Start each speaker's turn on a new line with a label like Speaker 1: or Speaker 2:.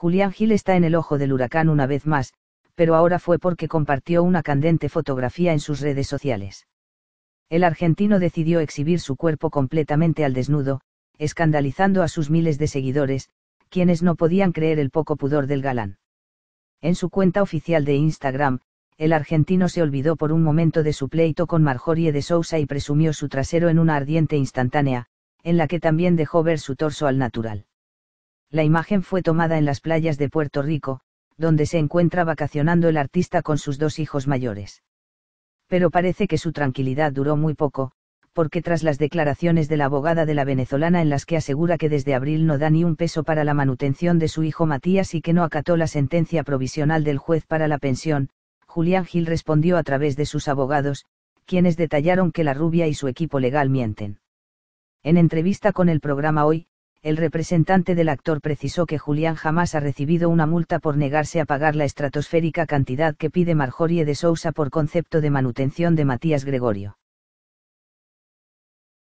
Speaker 1: Julián Gil está en el ojo del huracán una vez más, pero ahora fue porque compartió una candente fotografía en sus redes sociales. El argentino decidió exhibir su cuerpo completamente al desnudo, escandalizando a sus miles de seguidores, quienes no podían creer el poco pudor del galán. En su cuenta oficial de Instagram, el argentino se olvidó por un momento de su pleito con Marjorie de Sousa y presumió su trasero en una ardiente instantánea, en la que también dejó ver su torso al natural. La imagen fue tomada en las playas de Puerto Rico, donde se encuentra vacacionando el artista con sus dos hijos mayores. Pero parece que su tranquilidad duró muy poco, porque tras las declaraciones de la abogada de la venezolana en las que asegura que desde abril no da ni un peso para la manutención de su hijo Matías y que no acató la sentencia provisional del juez para la pensión, Julián Gil respondió a través de sus abogados, quienes detallaron que la rubia y su equipo legal mienten. En entrevista con el programa Hoy, el representante del actor precisó que Julián jamás ha recibido una multa por negarse a pagar la estratosférica cantidad que pide Marjorie de Sousa por concepto de manutención de Matías Gregorio.